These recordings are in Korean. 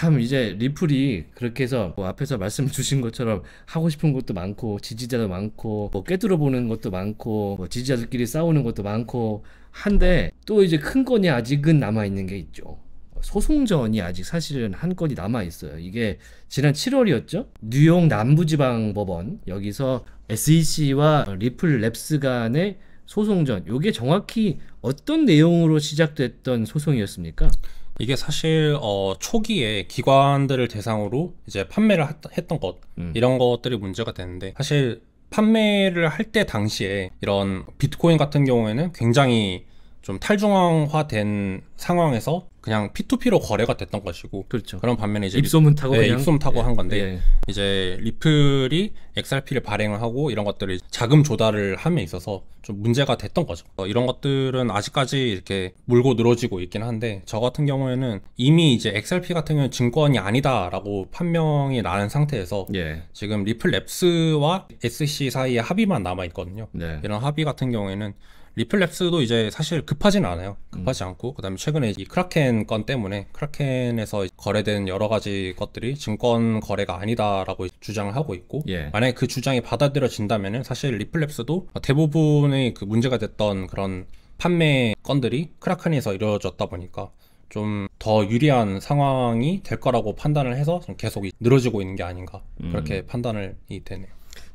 참 이제 리플이 그렇게 해서 뭐 앞에서 말씀 주신 것처럼 하고 싶은 것도 많고 지지자도 많고 뭐 깨뜨려 보는 것도 많고 뭐 지지자들끼리 싸우는 것도 많고 한데 또 이제 큰 건이 아직은 남아 있는 게 있죠. 소송전이 아직 사실은 한 건이 남아 있어요. 이게 지난 7월이었죠. 뉴욕 남부지방법원 여기서 SEC와 리플 랩스 간의 소송전. 이게 정확히 어떤 내용으로 시작됐던 소송이었습니까? 이게 사실 어, 초기에 기관들을 대상으로 이제 판매를 했던 것 음. 이런 것들이 문제가 되는데 사실 판매를 할 때 당시에 이런 비트코인 같은 경우에는 굉장히 좀 탈중앙화된 상황에서 그냥 P2P로 거래가 됐던 것이고 그렇죠. 그런 반면에 이제 입소문 타고 네, 입소문 타고 예, 한 건데 예. 예. 이제 리플이 XRP를 발행을 하고 이런 것들을 자금 조달을 함에 있어서 좀 문제가 됐던 거죠. 어, 이런 것들은 아직까지 이렇게 물고 늘어지고 있긴 한데 저 같은 경우에는 이미 이제 XRP 같은 경우는 증권이 아니다라고 판명이 나는 상태에서 예. 지금 리플 랩스와 SC 사이에 합의만 남아 있거든요. 네. 이런 합의 같은 경우에는 리플랩스도 이제 사실 급하진 않아요. 음. 급하지 음. 않고 그다음에 최근에 이 크라켄 건 때문에 크라켄에서 거래된 여러 가지 것들이 증권 거래가 아니다라고 주장을 하고 있고 예. 만약에 그 주장이 받아들여진다면은 사실 리플랩스도 대부분의 그 문제가 됐던 그런 판매 건들이 크라켄에서 이루어졌다 보니까 좀 더 유리한 상황이 될 거라고 판단을 해서 계속 늘어지고 있는 게 아닌가 음. 그렇게 음. 판단을 이 되네요.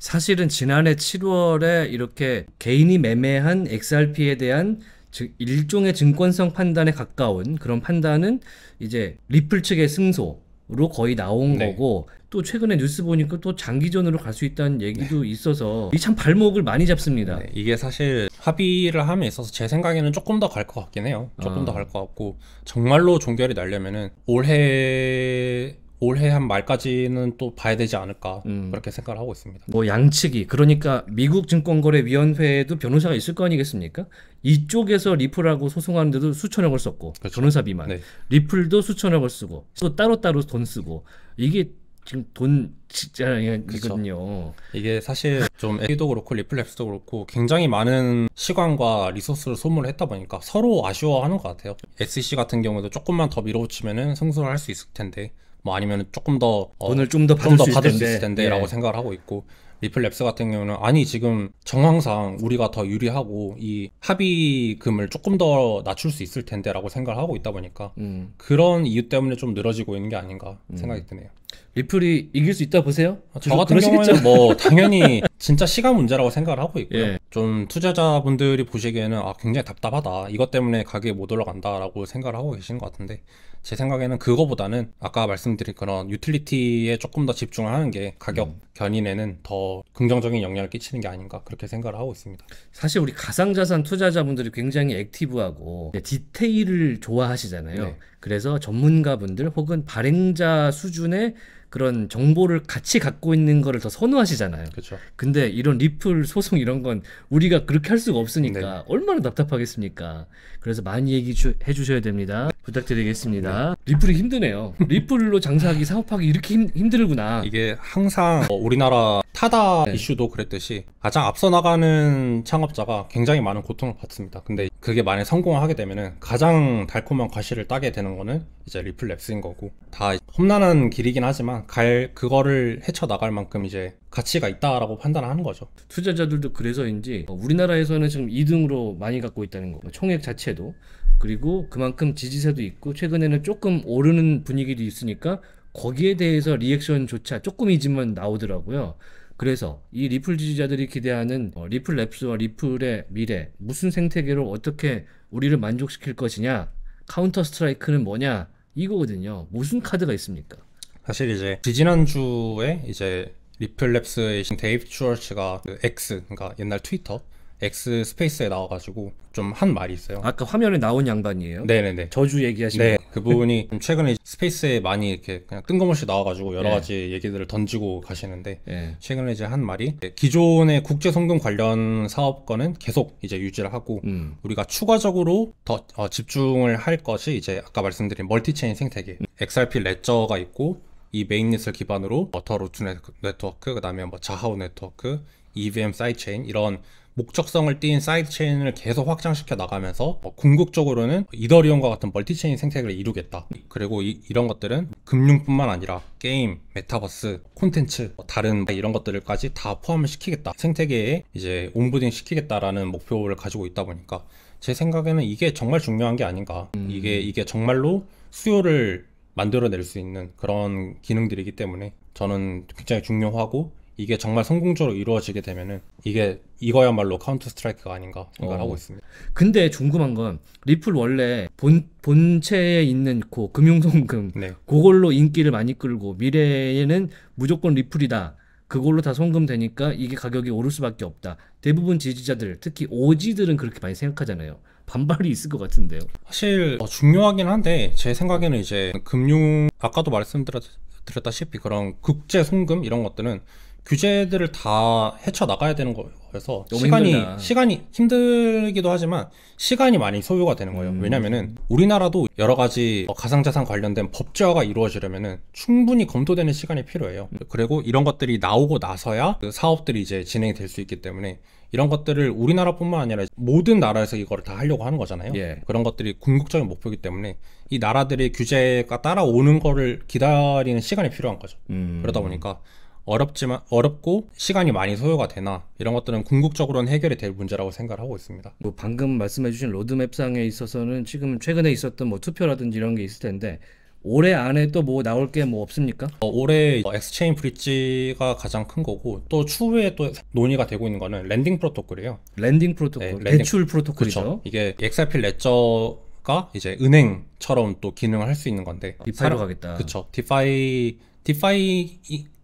사실은 지난해 7월에 이렇게 개인이 매매한 XRP에 대한 즉 일종의 증권성 판단에 가까운 그런 판단은 이제 리플 측의 승소로 거의 나온 네. 거고 또 최근에 뉴스 보니까 또 장기전으로 갈 수 있다는 얘기도 네. 있어서 이 참 발목을 많이 잡습니다. 네, 이게 사실 합의를 함에 있어서 제 생각에는 조금 더 갈 것 같긴 해요. 조금 아. 더갈 것 같고 정말로 종결이 날려면은 올해 올해 한 말까지는 또 봐야 되지 않을까 음. 그렇게 생각을 하고 있습니다. 뭐 양측이 그러니까 미국 증권거래위원회에도 변호사가 있을 거 아니겠습니까? 이쪽에서 리플하고 소송하는데도 수천억을 썼고 그렇죠. 변호사비만 네. 리플도 수천억을 쓰고 또 따로따로 돈 쓰고 이게 지금 돈 진짜 그렇죠. 이거든요. 이게 사실 좀 A도 그렇고 리플렉스도 그렇고 굉장히 많은 시간과 리소스를 소모를 했다 보니까 서로 아쉬워하는 것 같아요. SEC 같은 경우도 조금만 더밀어붙이면 승수를 할 수 있을 텐데 뭐 아니면 조금 더 어, 돈을 좀더 받을, 좀 더 받을 수, 있을 텐데, 라고 예. 생각을 하고 있고 리플랩스 같은 경우는 아니 지금 정황상 우리가 더 유리하고 이 합의금을 조금 더 낮출 수 있을 텐데라고 생각을 하고 있다 보니까 음. 그런 이유 때문에 좀 늘어지고 있는 게 아닌가 음. 생각이 음. 드네요. 리플이 이길 수 있다 보세요? 아, 저 같은 그러시겠죠? 경우에는 뭐 당연히 진짜 시간 문제라고 생각을 하고 있고요. 예. 좀 투자자분들이 보시기에는 아 굉장히 답답하다. 이것 때문에 가격이 못 올라간다라고 생각을 하고 계신 것 같은데 제 생각에는 그거보다는 아까 말씀드린 그런 유틸리티에 조금 더 집중을 하는 게 가격 음. 견인에는 더 긍정적인 영향을 끼치는 게 아닌가 그렇게 생각을 하고 있습니다. 사실 우리 가상자산 투자자분들이 굉장히 액티브하고 디테일을 좋아하시잖아요. 네. 그래서 전문가분들 혹은 발행자 수준의 그런 정보를 같이 갖고 있는 거를 더 선호하시잖아요. 그렇죠. 근데 이런 리플 소송 이런 건 우리가 그렇게 할 수가 없으니까 네. 얼마나 답답하겠습니까. 그래서 많이 얘기해 주셔야 됩니다. 부탁드리겠습니다. 네. 리플이 힘드네요. 리플로 장사하기 사업하기 이렇게 힘, 들구나 이게 항상 어, 우리나라 타다 네. 이슈도 그랬듯이 가장 앞서 나가는 창업자가 굉장히 많은 고통을 받습니다. 근데 그게 만약 성공을 하게 되면 가장 달콤한 과실을 따게 되는 거는 이제 리플 랩스인 거고 다 험난한 길이긴 하지만 있으니갈 그거를 헤쳐 나갈 만큼 이제 가치가 있다라고 판단하는 거죠. 투자자들도 그래서인지 어, 우리나라에서는 지금 2등으로 많이 갖고 있다는 거. 총액 자체도 그리고 그만큼 지지세도 있고 최근에는 조금 오르는 분위기도 있으니까 거기에 대해서 리액션조차 조금이지만 나오더라고요. 그래서 이 리플 지지자들이 기대하는 어, 리플 랩스와 리플의 미래, 무슨 생태계로 어떻게 우리를 만족시킬 것이냐, 카운터 스트라이크는 뭐냐, 이거거든요. 무슨 카드가 있습니까? 사실 이제 지난주에 이제 리플랩스의 데이브 추얼츠가 그 X 그러니까 옛날 트위터 X 스페이스에 나와가지고 좀 한 말이 있어요. 아까 화면에 나온 양반이에요? 네네네. 저주 얘기하시는. 네. 그분이 최근에 스페이스에 많이 이렇게 그냥 뜬금없이 나와가지고 여러 네. 가지 얘기들을 던지고 가시는데 네. 최근에 이제 한 말이 기존의 국제 송금 관련 사업권은 계속 이제 유지를 하고 음. 우리가 추가적으로 더 어, 집중을 할 것이 이제 아까 말씀드린 멀티체인 생태계 XRP 음. 레저가 있고 이 메인넷을 기반으로 워터 루트 네트워크, 그 다음에 뭐 자하우 네트워크, EVM 사이드체인 이런 목적성을 띈 사이드체인을 계속 확장시켜 나가면서 뭐 궁극적으로는 이더리움과 같은 멀티체인 생태계를 이루겠다. 그리고 이, 런 것들은 금융뿐만 아니라 게임, 메타버스, 콘텐츠, 뭐 다른 이런 것들까지 다 포함을 시키겠다. 생태계에 이제 온부딩 시키겠다라는 목표를 가지고 있다 보니까 제 생각에는 이게 정말 중요한 게 아닌가. 음. 이게 이게 정말로 수요를 만들어낼 수 있는 그런 기능들이기 때문에 저는 굉장히 중요하고 이게 정말 성공적으로 이루어지게 되면은 이게 이거야말로 카운터 스트라이크가 아닌가 생각을 어. 하고 있습니다. 근데 궁금한 건 리플 원래 본 본체에 있는 그 금융송금 네. 그걸로 인기를 많이 끌고 미래에는 무조건 리플이다. 그걸로 다 송금 되니까 이게 가격이 오를 수밖에 없다. 대부분 지지자들 특히 오지들은 그렇게 많이 생각하잖아요. 반발이 있을 것 같은데요. 사실 어, 중요하긴 한데 제 생각에는 이제 금융 아까도 말씀드렸다시피 그런 국제 송금 이런 것들은 규제들을 다 헤쳐 나가야 되는 거여서 시간이 힘들다. 시간이 힘들기도 하지만 시간이 많이 소요가 되는 거예요. 음. 왜냐면은 우리나라도 여러 가지 가상자산 관련된 법제화가 이루어지려면은 충분히 검토되는 시간이 필요해요. 음. 그리고 이런 것들이 나오고 나서야 그 사업들이 이제 진행이 될 수 있기 때문에 이런 것들을 우리나라뿐만 아니라 모든 나라에서 이거를 다 하려고 하는 거잖아요. 예. 그런 것들이 궁극적인 목표이기 때문에 이 나라들의 규제가 따라오는 거를 기다리는 시간이 필요한 거죠. 음. 그러다 보니까 어렵지만 어렵고 시간이 많이 소요가 되나 이런 것들은 궁극적으로는 해결이 될 문제라고 생각을 하고 있습니다. 뭐 방금 말씀해주신 로드맵상에 있어서는 지금 최근에 있었던 뭐 투표라든지 이런 게 있을 텐데 올해 안에 또 뭐 나올 게 뭐 없습니까? 어, 올해 엑스체인 브릿지가 가장 큰 거고 또 추후에 또 논의가 되고 있는 거는 랜딩 프로토콜이에요. 랜딩 프로토콜, 네, 랜딩, 대출 프로토콜이죠. 그쵸. 이게 엑셀필 레저 가 이제 은행처럼 또 기능을 할 수 있는 건데 디파이로 사람, 가겠다. 그쵸. 디파이 디파이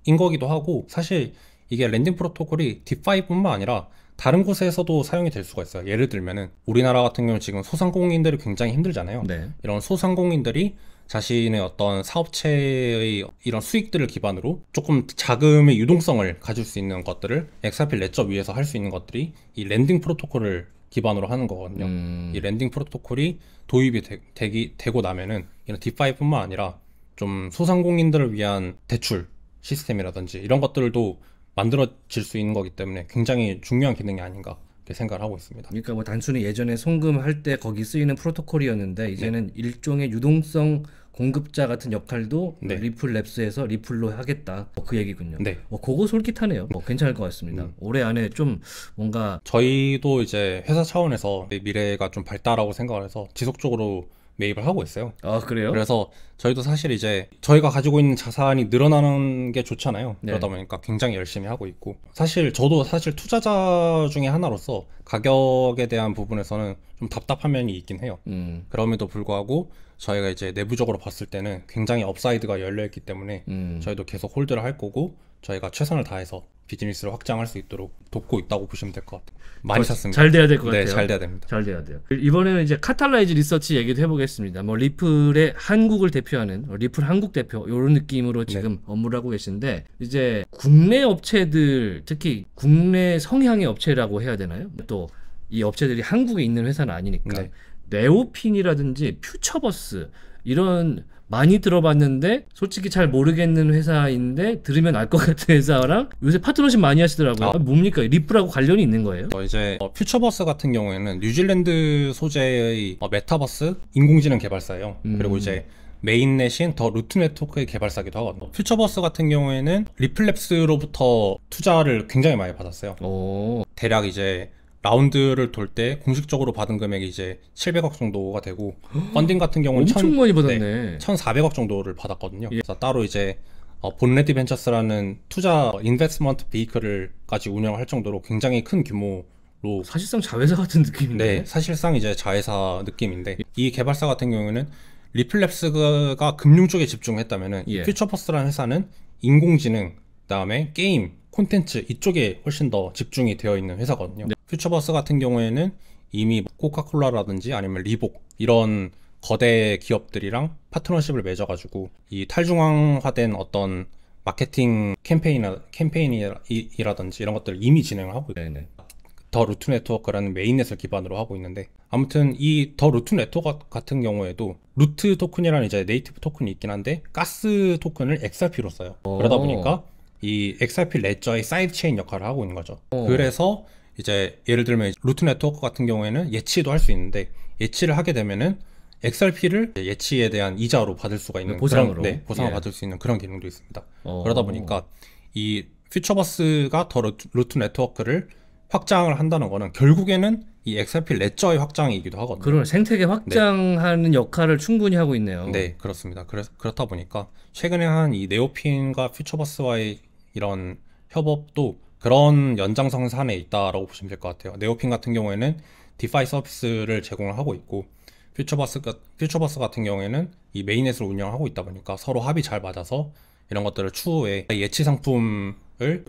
인 거기도 하고 사실 이게 랜딩 프로토콜이 디파이뿐만 아니라 다른 곳에서도 사용이 될 수가 있어요. 예를 들면은 우리나라 같은 경우 지금 소상공인들이 굉장히 힘들잖아요. 네. 이런 소상공인들이 자신의 어떤 사업체의 이런 수익들을 기반으로 조금 자금의 유동성을 가질 수 있는 것들을 엑사필 레저 위에서 할 수 있는 것들이 이 랜딩 프로토콜을 기반으로 하는 거거든요. 음. 이 랜딩 프로토콜이 도입이 되, 되기 되고 나면은 이런 디파이뿐만 아니라 좀 소상공인들을 위한 대출 시스템이라든지 이런 것들도 만들어질 수 있는 거기 때문에 굉장히 중요한 기능이 아닌가 생각을 하고 있습니다. 그러니까 뭐 단순히 예전에 송금할 때 거기 쓰이는 프로토콜이었는데 이제는 네. 일종의 유동성 공급자 같은 역할도 네. 리플 랩스에서 리플로 하겠다. 뭐그 얘기군요. 네. 뭐 그거 솔깃하네요. 뭐 괜찮을 것 같습니다. 음. 올해 안에 좀 뭔가 저희도 이제 회사 차원에서 미래가 좀 밝다라고 생각을 해서 지속적으로 매입을 하고 있어요. 아 그래요? 그래서 저희도 사실 이제 저희가 가지고 있는 자산이 늘어나는 게 좋잖아요. 네. 그러다 보니까 굉장히 열심히 하고 있고 사실 저도 사실 투자자 중에 하나로서 가격에 대한 부분에서는 좀 답답한 면이 있긴 해요. 음. 그럼에도 불구하고 저희가 이제 내부적으로 봤을 때는 굉장히 업사이드가 열려 있기 때문에 음. 저희도 계속 홀드를 할 거고 저희가 최선을 다해서 비즈니스를 확장할 수 있도록 돕고 있다고 보시면 될 것 같아요. 많이 찾습니다. 잘 돼야 될것 네, 같아요. 네, 잘 돼야 됩니다. 잘 돼야 돼요. 이번에는 이제 카탈라이즈 리서치 얘기도 해보겠습니다. 뭐 리플의 한국을 대표하는 뭐 리플 한국 대표 이런 느낌으로 네. 지금 네. 업무를 하고 계신데 이제 국내 업체들 특히 국내 성향의 업체라고 해야 되나요? 또 이 업체들이 한국에 있는 회사는 아니니까 네. 네오핑이라든지 퓨처버스 이런 많이 들어봤는데 솔직히 잘 모르겠는 회사인데 들으면 알 것 같은 회사랑 요새 파트너십 많이 하시더라고요. 아. 뭡니까? 리프라고 관련이 있는 거예요? 어, 이제 어, 퓨처버스 같은 경우에는 뉴질랜드 소재의 어, 메타버스 인공지능 개발사예요. 음. 그리고 이제 메인넷인 더 루트 네트워크의 개발사기도 하거든요. 퓨처버스 같은 경우에는 리플랩스로부터 투자를 굉장히 많이 받았어요. 오. 대략 이제 라운드를 돌 때 공식적으로 받은 금액이 이제 700억 정도가 되고 펀딩 같은 경우는 엄청 1 많이 네, 받았네. 네, 1,400억 정도를 받았거든요. 예. 그래서 따로 이제 어, 본레디 벤처스라는 투자 인베스먼트 비이클을 까지 운영할 정도로 굉장히 큰 규모 로 사실상 자회사 같은 느낌인데 네, 사실상 이제 자회사 느낌인데 예. 이 개발사 같은 경우에는 리플랩스가 금융 쪽에 집중했다면은 예. 퓨처퍼스라는 회사는 인공지능 그다음에 게임 콘텐츠 이쪽에 훨씬 더 집중이 되어 있는 회사거든요. 네. 퓨처버스 같은 경우에는 이미 코카콜라라든지 아니면 리복 이런 거대 기업들이랑 파트너십을 맺어가지고 이 탈중앙화된 어떤 마케팅 캠페인이 캠페인이라든지 이런 것들을 이미 진행을 하고 있어더 루트 네트워크라는 메인넷을 기반으로 하고 있는데 아무튼 이 더 루트 네트워크 같은 경우에도 루트 토큰이라는 이제 네이티브 토큰이 있긴 한데 가스 토큰을 XRP로 써요. 그러다 보니까 이 XRP 레저의 사이드 체인 역할을 하고 있는 거죠. 오. 그래서 이제 예를 들면 루트 네트워크 같은 경우에는 예치도 할 수 있는데 예치를 하게 되면은 XRP를 예치에 대한 이자로 받을 수가 있는 네, 보상으로 그런, 네, 보상을 예. 받을 수 있는 그런 기능도 있습니다. 오. 어. 그러다 보니까 이 퓨처버스가 더 루트 네트워크를 확장을 한다는 거는 결국에는 이 XRP 레저의 확장이기도 하거든요. 그런 생태계 확장하는 네. 역할을 충분히 하고 있네요. 네, 그렇습니다. 그래, 그렇다 보니까 최근에 한 이 네오핀과 퓨처버스와의 이런 협업도 그런 연장선산에 있다라고 보시면 될 것 같아요. 네오핀 같은 경우에는 디파이 서비스를 제공을 하고 있고 퓨처버스, 퓨처버스 같은 경우에는 이 메인넷을 운영하고 있다 보니까 서로 합이 잘 맞아서 이런 것들을 추후에 예치 상품을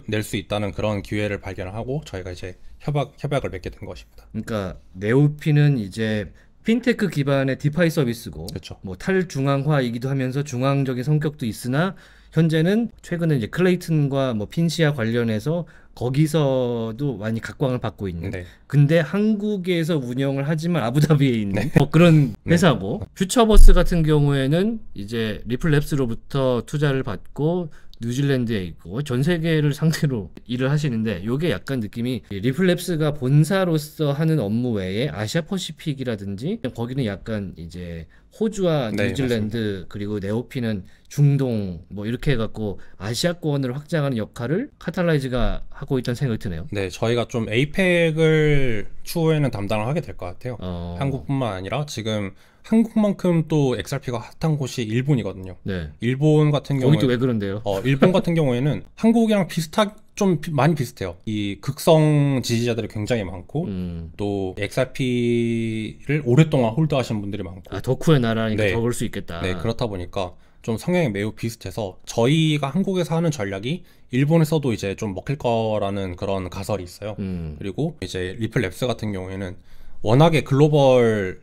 낼 수 있다는 그런 기회를 발견하고 저희가 이제 협약, 협약을 맺게 된 것입니다. 그러니까 네오핀은 이제 핀테크 기반의 디파이 서비스고 그쵸. 그렇죠. 뭐 탈중앙화이기도 하면서 중앙적인 성격도 있으나 현재는 최근에 이제 클레이튼과 뭐 핀시아 관련해서 거기서도 많이 각광을 받고 있는. 네. 근데 한국에서 운영을 하지만 아부다비에 있는 네. 뭐 그런 네. 회사고 네. 퓨처버스 같은 경우에는 이제 리플랩스로부터 투자를 받고 뉴질랜드에 있고 전 세계를 상대로 일을 하시는데 요게 약간 느낌이 리플랩스가 본사로서 하는 업무 외에 아시아 퍼시픽이라든지 거기는 약간 이제 호주와 네, 뉴질랜드 네, 그리고 네오피는 중동 뭐 이렇게 해갖고 아시아권을 확장하는 역할을 카탈라이즈가 하고 있다는 생각이 드네요. 네, 저희가 좀 에이펙을 추후에는 담당을 하게 될 것 같아요. 어... 한국뿐만 아니라 지금 한국만큼 또 XRP가 핫한 곳이 일본이거든요. 네. 일본 같은 경우에 거기도 왜 그런데요? 어, 일본 같은 경우에는 한국이랑 비슷하 좀 비, 많이 비슷해요. 이 극성 지지자들이 굉장히 많고 음. 또 XRP를 오랫동안 홀드하신 분들이 많고 아, 덕후의 나라니까 네. 더볼수 있겠다. 네 그렇다 보니까 좀 성향이 매우 비슷해서 저희가 한국에서 하는 전략이 일본에서도 이제 좀 먹힐 거라는 그런 가설이 있어요. 음. 그리고 이제 리플랩스 같은 경우에는 워낙에 글로벌을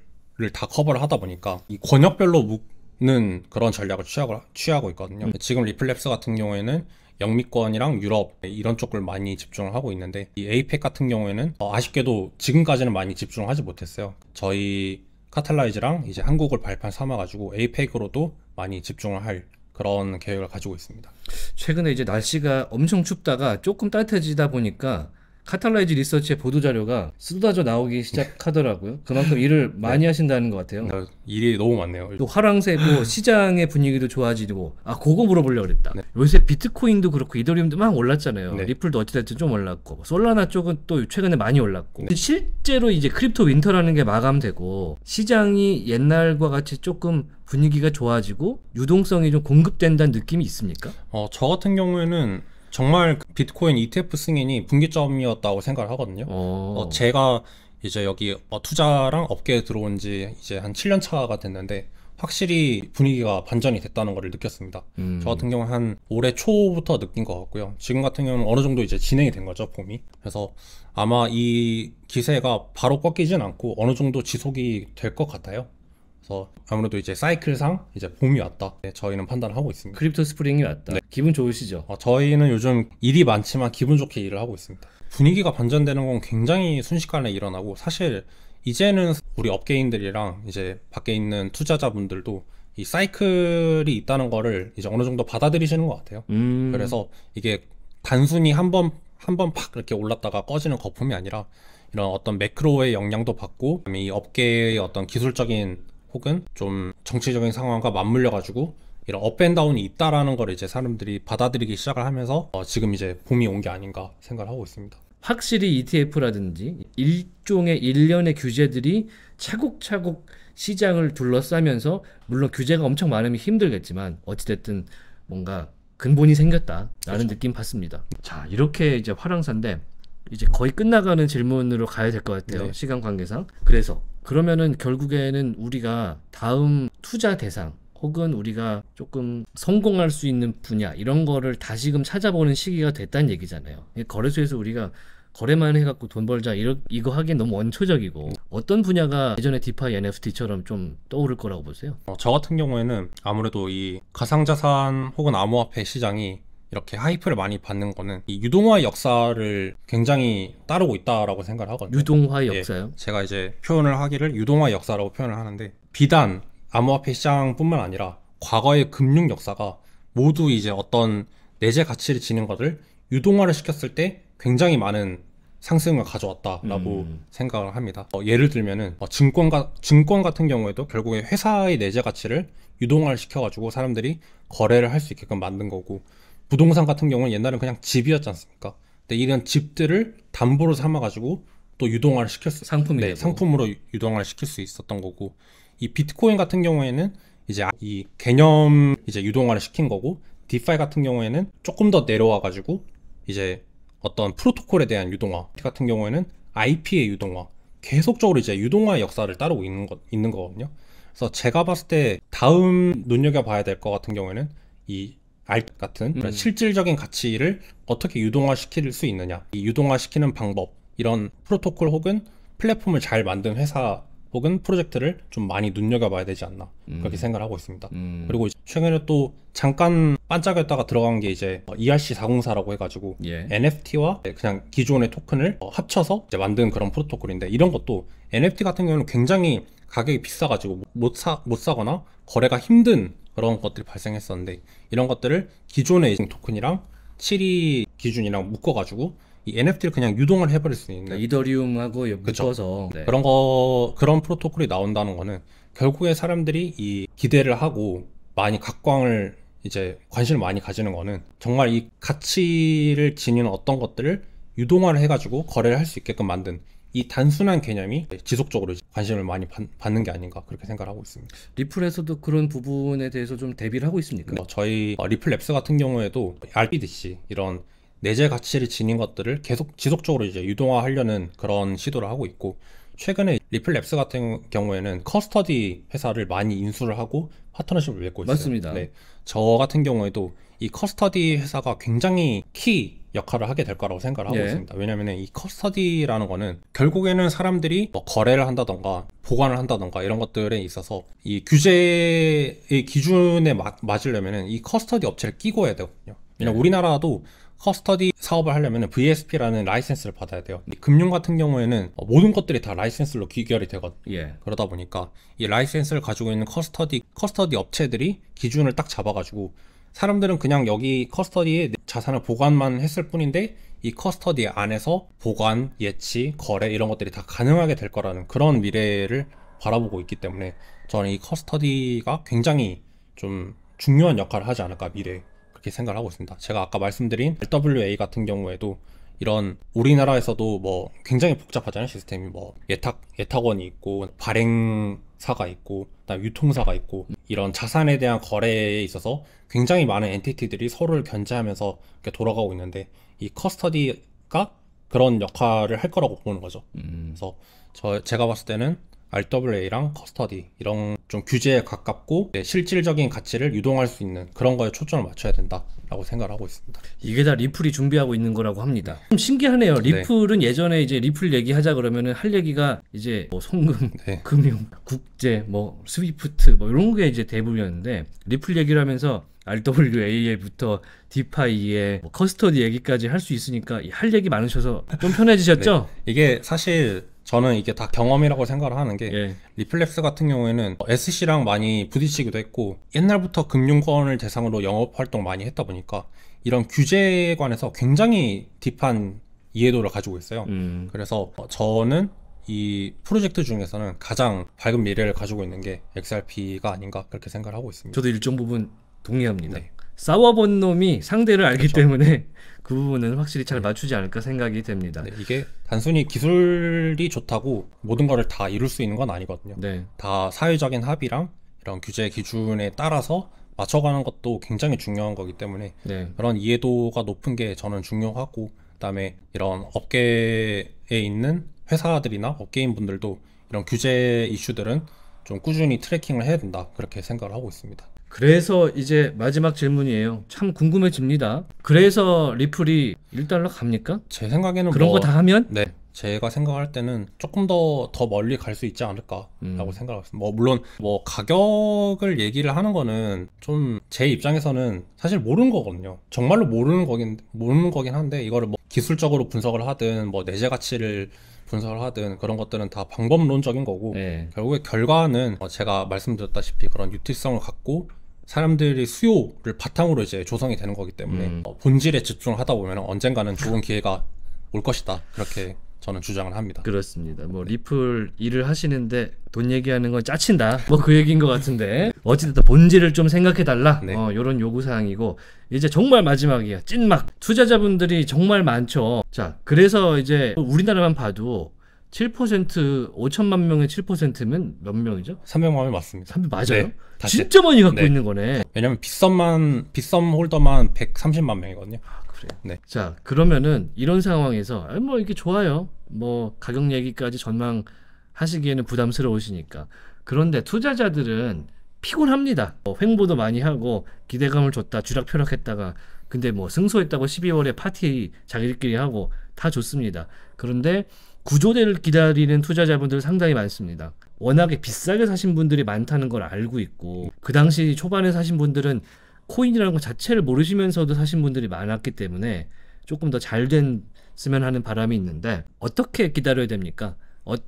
다 커버를 하다 보니까 이 권역별로 묶는 그런 전략을 취하고, 취하고 있거든요. 음. 지금 리플랩스 같은 경우에는 영미권이랑 유럽 이런 쪽을 많이 집중을 하고 있는데 이 에이펙 같은 경우에는 어, 아쉽게도 지금까지는 많이 집중하지 못했어요. 저희 카탈라이즈랑 이제 한국을 발판 삼아가지고 에이펙으로도 많이 집중을 할 그런 계획을 가지고 있습니다. 최근에 이제 날씨가 엄청 춥다가 조금 따뜻해지다 보니까 카탈라이즈 리서치의 보도 자료가 쏟아져 나오기 시작하더라고요. 그만큼 일을 네. 많이 네. 하신다는 것 같아요. 나 일이 너무 많네요. 또화랑새고 뭐 시장의 분위기도 좋아지고 아 그거 물어보려고 그랬다. 네. 요새 비트코인도 그렇고 이더리움도 막 올랐잖아요. 네. 리플도 어찌됐든 좀 올랐고 뭐 솔라나 쪽은 또 최근에 많이 올랐고 네. 실제로 이제 크립토 윈터라는 게 마감되고 시장이 옛날과 같이 조금 분위기가 좋아지고 유동성이 좀 공급된다는 느낌이 있습니까? 어저 같은 경우에는 정말 비트코인 ETF 승인이 분기점이었다고 생각을 하거든요. 어, 어 제가 이제 여기 어, 투자랑 업계에 들어온 지 이제 한 7년 차가 됐는데 확실히 분위기가 반전이 됐다는 것을 느꼈습니다. 음. 저 같은 경우는 한 올해 초부터 느낀 것 같고요. 지금 같은 경우는 어느 정도 이제 진행이 된 거죠, 봄이. 그래서 아마 이 기세가 바로 꺾이진 않고 어느 정도 지속이 될 것 같아요. 그래서 아무래도 이제 사이클상 이제 봄이 왔다. 네, 저희는 판단을 하고 있습니다. 크립토 스프링이 왔다. 네. 기분 좋으시죠? 어, 저희는 요즘 일이 많지만 기분 좋게 일을 하고 있습니다. 분위기가 반전되는 건 굉장히 순식간에 일어나고 사실 이제는 우리 업계인들이랑 이제 밖에 있는 투자자분들도 이 사이클이 있다는 거를 이제 어느 정도 받아들이시는 것 같아요. 음. 그래서 이게 단순히 한 번 한 번 팍 이렇게 올랐다가 꺼지는 거품이 아니라 이런 어떤 매크로의 영향도 받고 이 업계의 어떤 기술적인 혹은 좀 정치적인 상황과 맞물려 가지고 이런 업앤다운이 있다라는 걸 이제 사람들이 받아들이기 시작을 하면서 어, 지금 이제 봄이 온 게 아닌가 생각을 하고 있습니다. 확실히 ETF라든지 일종의 일련의 규제들이 차곡차곡 시장을 둘러싸면서 물론 규제가 엄청 많으면 힘들겠지만 어찌됐든 뭔가 근본이 생겼다라는 그렇죠. 느낌 받습니다. 자 이렇게 이제 화랑산데 이제 거의 끝나가는 질문으로 가야 될 것 같아요. 네. 시간 관계상. 그래서 그러면은 결국에는 우리가 다음 투자 대상 혹은 우리가 조금 성공할 수 있는 분야 이런 거를 다시금 찾아보는 시기가 됐다는 얘기잖아요. 거래소에서 우리가 거래만 해갖고 돈 벌자 이러, 이거 하기엔 너무 원초적이고 어떤 분야가 예전에 디파이 NFT처럼 좀 떠오를 거라고 보세요? 어, 저 같은 경우에는 아무래도 이 가상자산 혹은 암호화폐 시장이 이렇게 하이프를 많이 받는 거는 이 유동화의 역사를 굉장히 따르고 있다라고 생각을 하거든요. 유동화의 예. 역사요? 제가 이제 표현을 하기를 유동화의 역사라고 표현을 하는데 비단 암호화폐 시장뿐만 아니라 과거의 금융 역사가 모두 이제 어떤 내재 가치를 지닌 것을 유동화를 시켰을 때 굉장히 많은 상승을 가져왔다라고 음. 생각을 합니다. 어, 예를 들면은 어, 뭐 증권가 증권 같은 경우에도 결국에 회사의 내재 가치를 유동화를 시켜가지고 사람들이 거래를 할 수 있게끔 만든 거고 부동산 같은 경우는 옛날엔 그냥 집이었지 않습니까? 근데 이런 집들을 담보로 삼아가지고 또 유동화를 시켰 상품이 네, 상품으로 유동화를 시킬 수 있었던 거고 이 비트코인 같은 경우에는 이제 아, 이 개념 이제 유동화를 시킨 거고 디파이 같은 경우에는 조금 더 내려와 가지고 이제 어떤 프로토콜에 대한 유동화 같은 경우에는 IP의 유동화 계속적으로 이제 유동화의 역사를 따르고 있는 거 있는 거거든요. 그래서 제가 봤을 때 다음 눈여겨 봐야 될 것 같은 경우에는 이알 같은 그런 음. 실질적인 가치를 어떻게 유동화시킬 수 있느냐 이 유동화시키는 방법 이런 프로토콜 혹은 플랫폼을 잘 만든 회사 혹은 프로젝트를 좀 많이 눈여겨봐야 되지 않나 음. 그렇게 생각을 하고 있습니다. 음. 그리고 최근에 또 잠깐 반짝였다가 들어간 게 이제 ERC 404라고 해가지고 예. NFT와 그냥 기존의 토큰을 합쳐서 이제 만든 그런 프로토콜인데 이런 것도 NFT 같은 경우는 굉장히 가격이 비싸가지고 못 사 못 사거나 거래가 힘든 그런 것들이 발생했었는데 이런 것들을 기존의 토큰이랑 7위 기준이랑 묶어가지고 이 NFT를 그냥 유동을 해버릴 수 있는 그러니까 이더리움하고 묶어서 네. 그런 거 그런 프로토콜이 나온다는 거는 결국에 사람들이 이 기대를 하고 많이 각광을 이제 관심을 많이 가지는 거는 정말 이 가치를 지니는 어떤 것들을 유동화를 해가지고 거래를 할 수 있게끔 만든 이 단순한 개념이 지속적으로 관심을 많이 받, 는게 아닌가 그렇게 생각하고 있습니다. 리플에서도 그런 부분에 대해서 좀 대비를 하고 있습니까? 네, 저희 어, 리플 랩스 같은 경우에도 RBDC 이런 내재 가치를 지닌 것들을 계속 지속적으로 이제 유동화하려는 그런 시도를 하고 있고 최근에 리플랩스 같은 경우에는 커스터디 회사를 많이 인수를 하고 파트너십을 맺고 있어요. 맞습니다. 네. 저 같은 경우에도 이 커스터디 회사가 굉장히 키 역할을 하게 될 거라고 생각을 하고 예. 있습니다. 왜냐하면 이 커스터디라는 거는 결국에는 사람들이 뭐 거래를 한다던가 보관을 한다던가 이런 것들에 있어서 이 규제의 기준에 맞, 맞으려면 이 커스터디 업체를 끼고 해야 되거든요. 왜냐 예. 네. 우리나라도 커스터디 사업을 하려면 VSP라는 라이센스를 받아야 돼요. 금융 같은 경우에는 모든 것들이 다 라이센스로 귀결이 되거든요. 예. 그러다 보니까 이 라이센스를 가지고 있는 커스터디 커스터디 업체들이 기준을 딱 잡아가지고 사람들은 그냥 여기 커스터디에 자산을 보관만 했을 뿐인데 이 커스터디 안에서 보관, 예치, 거래 이런 것들이 다 가능하게 될 거라는 그런 미래를 바라보고 있기 때문에 저는 이 커스터디가 굉장히 좀 중요한 역할을 하지 않을까 미래에 그렇게 생각을 하고 있습니다. 제가 아까 말씀드린 LWA 같은 경우에도 이런 우리나라에서도 뭐 굉장히 복잡하잖아요 시스템이 뭐 예탁 예탁원이 있고 발행 사가 있고 그다음 유통사가 있고 이런 자산에 대한 거래에 있어서 굉장히 많은 엔티티들이 서로를 견제하면서 이렇게 돌아가고 있는데 이 커스터디가 그런 역할을 할 거라고 보는 거죠. 음. 그래서 저 제가 봤을 때는 RWA랑 커스터디 이런 좀 규제에 가깝고 네, 실질적인 가치를 유동할 수 있는 그런 거에 초점을 맞춰야 된다라고 생각을 하고 있습니다. 이게 다 리플이 준비하고 있는 거라고 합니다. 좀 신기하네요. 네. 리플은 네. 예전에 이제 리플 얘기하자 그러면은 할 얘기가 이제 뭐 송금, 네. 금융, 국제, 뭐 스위프트 뭐 이런 게 이제 대부분이었는데 리플 얘기를 하면서 r w a 부터 디파이에 뭐 커스터디 얘기까지 할 수 있으니까 할 얘기 많으셔서 좀 편해지셨죠? 네. 이게 사실 저는 이게 다 경험이라고 생각을 하는 게 예. 리플렉스 같은 경우에는 SC랑 많이 부딪히기도 했고 옛날부터 금융권을 대상으로 영업 활동 많이 했다 보니까 이런 규제에 관해서 굉장히 딥한 이해도를 가지고 있어요. 음. 그래서 저는 이 프로젝트 중에서는 가장 밝은 미래를 가지고 있는 게 XRP가 아닌가 그렇게 생각을 하고 있습니다. 저도 일정 부분 동의합니다. 네. 싸워본 놈이 상대를 알기 그렇죠. 때문에 그 부분은 확실히 잘 네. 맞추지 않을까 생각이 됩니다. 네, 이게 단순히 기술이 좋다고 모든 것을 다 이룰 수 있는 건 아니거든요. 네. 다 사회적인 합의랑 이런 규제 기준에 따라서 맞춰가는 것도 굉장히 중요한 거기 때문에 네. 그런 이해도가 높은 게 저는 중요하고 그다음에 이런 업계에 있는 회사들이나 업계인 분들도 이런 규제 이슈들은 좀 꾸준히 트래킹을 해야 된다 그렇게 생각을 하고 있습니다. 그래서 이제 마지막 질문이에요. 참 궁금해집니다. 그래서 리플이 1달러 갑니까? 제 생각에는 그런 뭐, 거다 하면? 네. 제가 생각할 때는 조금 더 더 멀리 갈 수 있지 않을까라고 음. 생각했습니다. 뭐 물론 뭐 가격을 얘기를 하는 거는 좀 제 입장에서는 사실 모르는 거거든요. 정말로 모르는 거긴 모르는 거긴 한데 이거를 뭐 기술적으로 분석을 하든 뭐 내재 가치를 분석을 하든 그런 것들은 다 방법론적인 거고 네. 결국에 결과는 어, 제가 말씀드렸다시피 그런 유틸성을 갖고 사람들이 수요를 바탕으로 이제 조성이 되는 거기 때문에 음. 어, 본질에 집중하다 을 보면 언젠가는 좋은 기회가 올 것이다 그렇게 저는 주장을 합니다. 그렇습니다. 뭐 리플 일을 하시는데 돈 얘기하는 건 짜친다. 뭐 그 얘기인 것 같은데 어찌됐든 본질을 좀 생각해 달라. 네. 어, 이런 요구 사항이고 이제 정말 마지막이야. 찐막 투자자분들이 정말 많죠. 자 그래서 이제 우리나라만 봐도 7% 5천만 명의 7%면 몇 명이죠? 300만이 맞습니다. 300 맞아요? 네, 진짜 많이 갖고 네. 있는 거네. 왜냐면 빗썸만 빗썸 홀더만 130만 명이거든요. 아, 그래요. 네. 자, 그러면은 이런 상황에서 아, 뭐 이게 좋아요. 뭐 가격 얘기까지 전망 하시기에는 부담스러우시니까. 그런데 투자자들은 피곤합니다. 뭐 횡보도 많이 하고 기대감을 줬다 주락펴락했다가 근데 뭐 승소했다고 12월에 파티 자기들끼리 하고 다 좋습니다. 그런데 구조대를 기다리는 투자자분들 상당히 많습니다. 워낙에 비싸게 사신 분들이 많다는 걸 알고 있고 그 당시 초반에 사신 분들은 코인이라는 것 자체를 모르시면서도 사신 분들이 많았기 때문에 조금 더 잘 됐으면 하는 바람이 있는데 어떻게 기다려야 됩니까?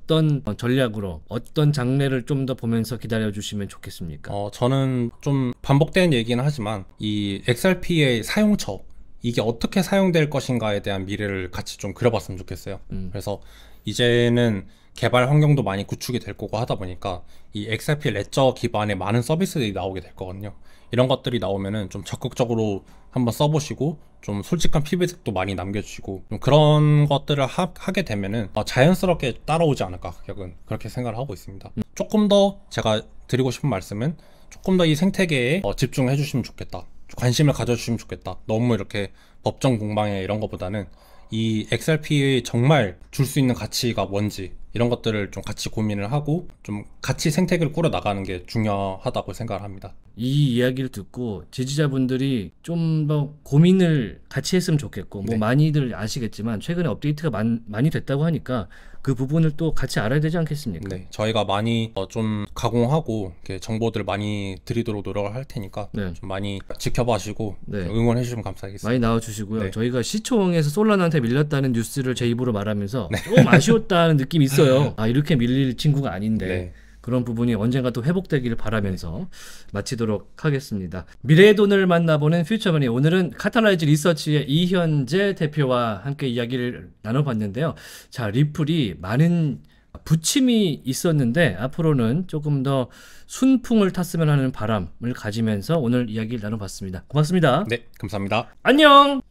어떤 전략으로 어떤 장르를 좀 더 보면서 기다려 주시면 좋겠습니까? 어, 저는 좀 반복된 얘기는 하지만 이 XRP의 사용처 이게 어떻게 사용될 것인가에 대한 미래를 같이 좀 그려봤으면 좋겠어요. 음. 그래서 이제는 개발 환경도 많이 구축이 될 거고 하다 보니까 이 XRP 레저 기반의 많은 서비스들이 나오게 될 거거든요. 이런 것들이 나오면은 좀 적극적으로 한번 써보시고 좀 솔직한 피드백도 많이 남겨주시고 그런 것들을 하, 게 되면은 자연스럽게 따라오지 않을까 가격은 그렇게 생각을 하고 있습니다. 음. 조금 더 제가 드리고 싶은 말씀은 조금 더 이 생태계에 어, 집중해 주시면 좋겠다. 관심을 가져주시면 좋겠다. 너무 이렇게 법정 공방에 이런 것보다는 이 XRP의 정말 줄 수 있는 가치가 뭔지 이런 것들을 좀 같이 고민을 하고 좀 같이 생태계를 꾸려 나가는 게 중요하다고 생각을 합니다. 이 이야기를 듣고 지지자분들이 좀 더 고민을 같이 했으면 좋겠고 뭐 네. 뭐 많이들 아시겠지만 최근에 업데이트가 많, 많이 됐다고 하니까 그 부분을 또 같이 알아야 되지 않겠습니까? 네, 저희가 많이 어, 좀 가공하고 정보들 많이 드리도록 노력할 을 테니까 네. 좀 많이 지켜봐시고 네. 응원해 주시면 감사하겠습니다. 많이 나와주시고요. 네. 저희가 시청에서 솔란한테 밀렸다는 뉴스를 제 입으로 말하면서 좀 네. 아쉬웠다는 느낌이 있어요. 아 이렇게 밀릴 친구가 아닌데. 네. 그런 부분이 언젠가 또 회복되기를 바라면서 마치도록 하겠습니다. 미래의 돈을 만나보는 퓨처머니 오늘은 카타라이즈 리서치의 이현재 대표와 함께 이야기를 나눠봤는데요. 자 리플이 많은 부침이 있었는데 앞으로는 조금 더 순풍을 탔으면 하는 바람을 가지면서 오늘 이야기를 나눠봤습니다. 고맙습니다. 네, 감사합니다. 안녕.